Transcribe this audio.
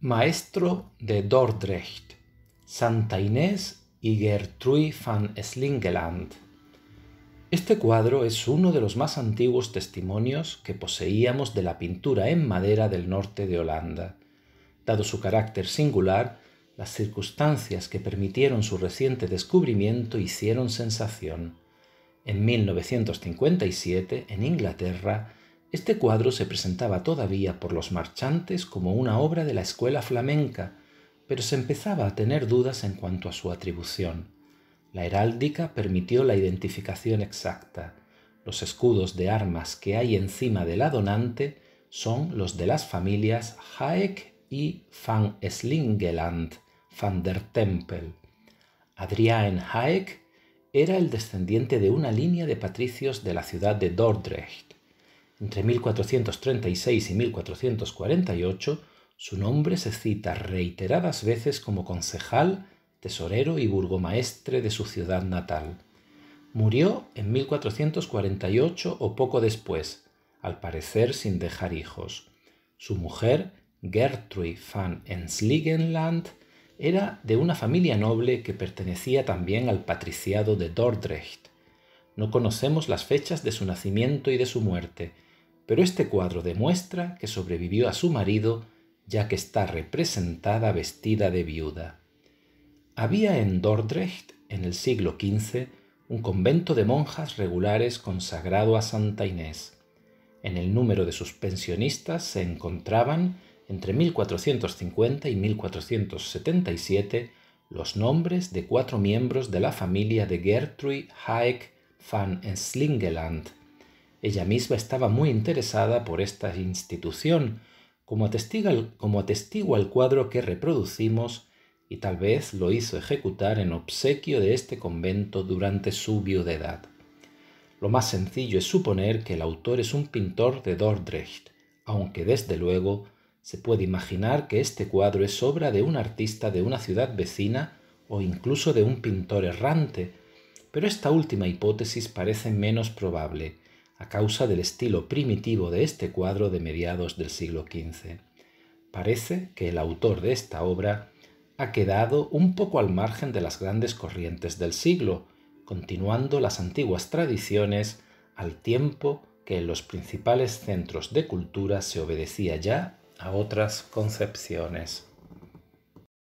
Maestro de Dordrecht, Santa Inés y Gertrude van Slingeland. Este cuadro es uno de los más antiguos testimonios que poseíamos de la pintura en madera del norte de Holanda. Dado su carácter singular, las circunstancias que permitieron su reciente descubrimiento hicieron sensación. En 1957, en Inglaterra, este cuadro se presentaba todavía por los marchantes como una obra de la escuela flamenca, pero se empezaba a tener dudas en cuanto a su atribución. La heráldica permitió la identificación exacta. Los escudos de armas que hay encima de la donante son los de las familias Haek y van Slingeland, van der Tempel. Adriaen Haek era el descendiente de una línea de patricios de la ciudad de Dordrecht entre 1436 y 1448, su nombre se cita reiteradas veces como concejal, tesorero y burgomaestre de su ciudad natal. Murió en 1448 o poco después, al parecer sin dejar hijos. Su mujer, Gertrude van Ensliegenland, era de una familia noble que pertenecía también al patriciado de Dordrecht. No conocemos las fechas de su nacimiento y de su muerte, pero este cuadro demuestra que sobrevivió a su marido ya que está representada vestida de viuda. Había en Dordrecht, en el siglo XV, un convento de monjas regulares consagrado a Santa Inés. En el número de sus pensionistas se encontraban entre 1450 y 1477 los nombres de cuatro miembros de la familia de Gertrude Haeck van Slingeland, ella misma estaba muy interesada por esta institución, como atestigua el cuadro que reproducimos y tal vez lo hizo ejecutar en obsequio de este convento durante su viudedad. Lo más sencillo es suponer que el autor es un pintor de Dordrecht, aunque desde luego se puede imaginar que este cuadro es obra de un artista de una ciudad vecina o incluso de un pintor errante, pero esta última hipótesis parece menos probable, a causa del estilo primitivo de este cuadro de mediados del siglo XV. Parece que el autor de esta obra ha quedado un poco al margen de las grandes corrientes del siglo, continuando las antiguas tradiciones al tiempo que en los principales centros de cultura se obedecía ya a otras concepciones.